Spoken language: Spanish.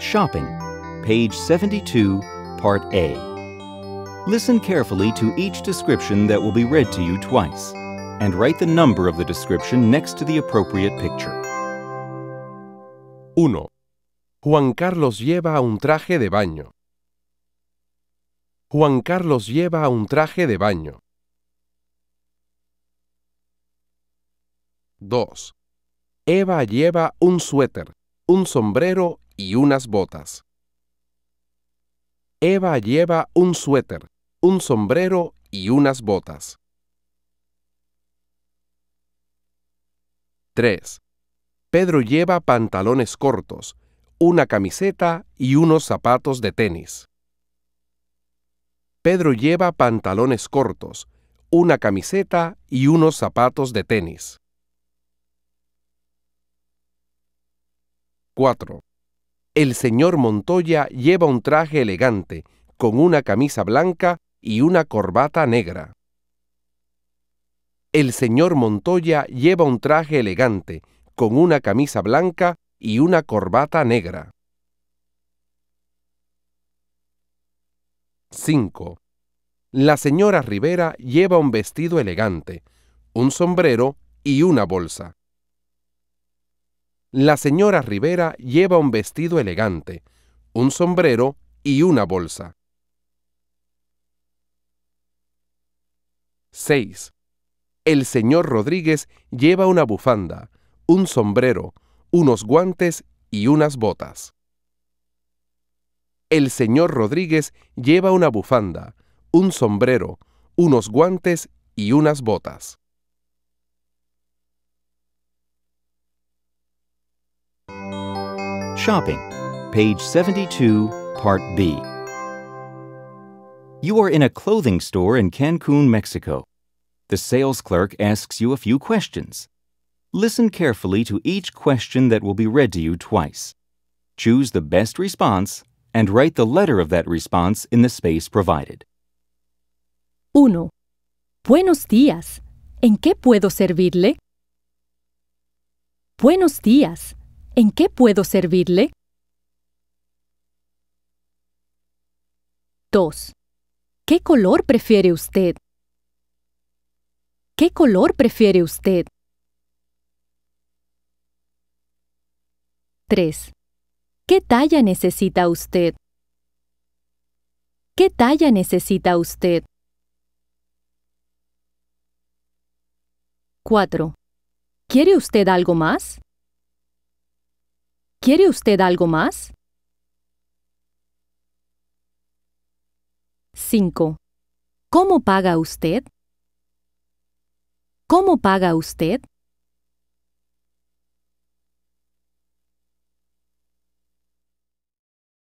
Shopping, page 72, Part A. Listen carefully to each description that will be read to you twice, and write the number of the description next to the appropriate picture. 1. Juan Carlos lleva un traje de baño. Juan Carlos lleva un traje de baño. 2. Eva lleva un suéter, un sombrero y unas botas. Eva lleva un suéter, un sombrero y unas botas. 3. Pedro lleva pantalones cortos, una camiseta y unos zapatos de tenis. Pedro lleva pantalones cortos, una camiseta y unos zapatos de tenis. 4. El señor Montoya lleva un traje elegante, con una camisa blanca y una corbata negra. El señor Montoya lleva un traje elegante, con una camisa blanca y una corbata negra. 5. La señora Rivera lleva un vestido elegante, un sombrero y una bolsa. La señora Rivera lleva un vestido elegante, un sombrero y una bolsa. 6. El señor Rodríguez lleva una bufanda, un sombrero, unos guantes y unas botas. El señor Rodríguez lleva una bufanda, un sombrero, unos guantes y unas botas. Shopping, page 72, Part B. You are in a clothing store in Cancun, Mexico. The sales clerk asks you a few questions. Listen carefully to each question that will be read to you twice. Choose the best response and write the letter of that response in the space provided. 1. Buenos días. ¿En qué puedo servirle? Buenos días. ¿En qué puedo servirle? 2. ¿Qué color prefiere usted? ¿Qué color prefiere usted? 3. ¿Qué talla necesita usted? ¿Qué talla necesita usted? 4. ¿Quiere usted algo más? ¿Quiere usted algo más? 5. ¿Cómo paga usted? ¿Cómo paga usted?